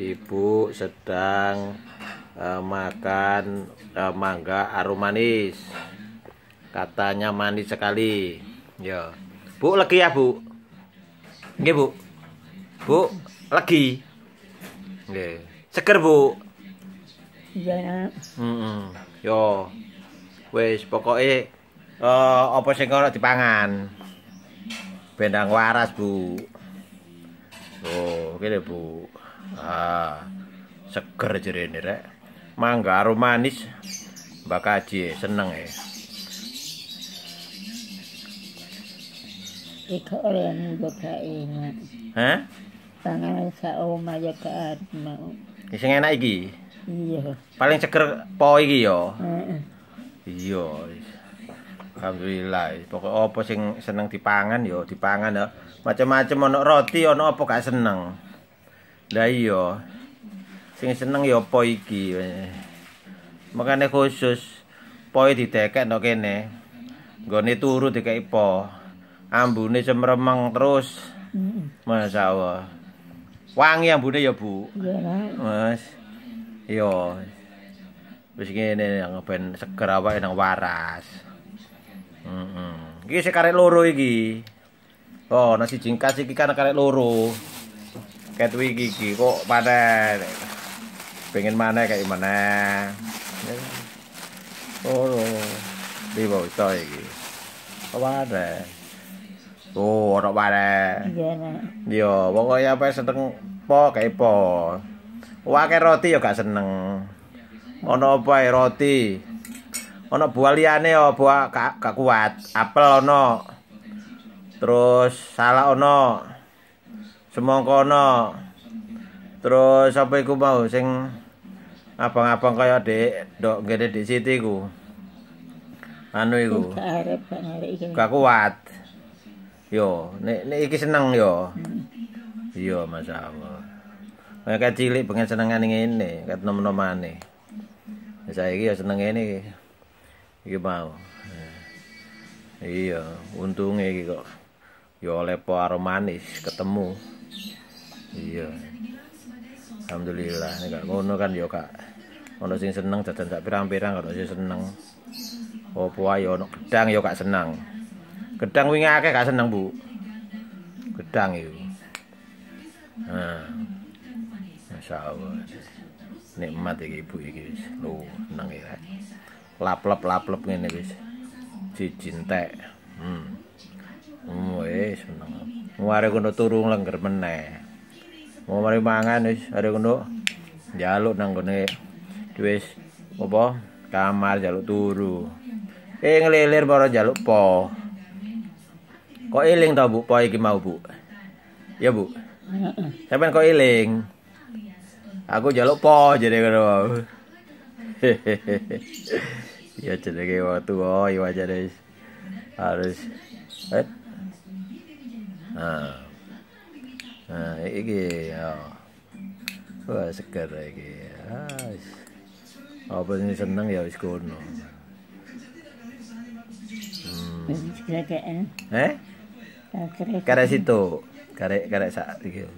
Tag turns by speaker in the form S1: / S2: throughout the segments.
S1: ibu sedang eh, makan eh, mangga arum manis katanya manis sekali ya bu lagi ya bu nggih bu bu lagi nggih seger bu iya mm -mm. yo ya. wes pokoknya uh, eh, apa sing ora dipangan bendang waras bu Oh, kene Bu. Ah. Seger jerene rek. Mangga aroma manis. Mbak Kaji eh, seneng e. Iku oleh bapak ini. Hah? Tangan saya oma ya ke Adma. Ini yang enak ini? Iya. Paling seger po ini ya? Iya. Iya. Alhamdulillah. Pokoke apa sing seneng dipangan ya dipangan ya. Macam-macam ana roti ana apa gak seneng. Lah iya. Sing seneng ya apa iki. Makane khusus poe didekekno kene. Nggone turu dikeki po. Ambune semremeng terus. Heeh. Masyaallah. Wangi ambune ya, Bu. Mas. Yo. Wis ngene yang ben seger awake nang waras. Hmm. Iki sik karek loro iki. Oh, nasi jingkas iki kan karek loro. Ket iki kok pada pengen mana kayak mana. Oh, di bawah itu lagi. Kok ada? Oh, orang pada. Iya, pokoknya apa sedang po kayak po. Wah, roti ya gak seneng. Mau apa ya e roti? ana buah liyane ya buah gak kuat apel ana terus salak ana semangka ana terus apa iku mau sing abang-abang kaya dik ndok ngene di sitiku. anu iku gak kuat yo nek nek iki seneng yo hmm. iya masyaallah Kayak cilik pengen senengan ngene, kat nom-nomane. Saya iki ya seneng ngene iki. iya, mau eh, iya untunge iki kok ya oleh po aroma manis ketemu iya alhamdulillah nek ngono kan ya kak ono sing seneng jajan sak pirang-pirang kok sing seneng opo ayo ono gedang ya kak seneng gedang wingi akeh gak seneng bu gedang iki nah masyaallah nikmat iki Bu iki lho seneng iki lap lap ngene wis cicintek hmm oh, wis seneng mari oh, kono turu lengger meneh mau oh, mari mangan wis are jaluk njaluk nang gone wis opo kamar jaluk turu eh nglilir para jaluk po kok iling to bu po iki mau bu ya bu sampean kok iling aku jaluk po jadi ya jenenge wong tuwa ya wajane harus eh nah nah iki ya wah seger iki ah apa sing seneng ya wis kono hmm. eh karek situ karek karek sak iki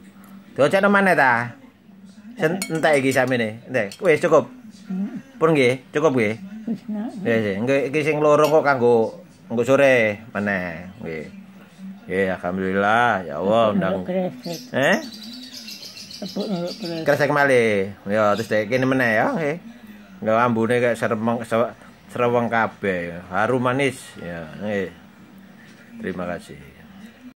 S1: Tuh cek nomane ta? Entek iki samene. Entek. Wis cukup. Hmm. nggih, cukup nggih. Wis nggih. iki sing loro kok kanggo kanggo sore meneh, nggih. Nggih, alhamdulillah, ya Allah undang. Heh. Kresek eh? male. Ya, terus kene meneh ya, nggih. Nggo ambune kayak serpeng serweng kabeh, harum manis, ya, nggih. Terima kasih.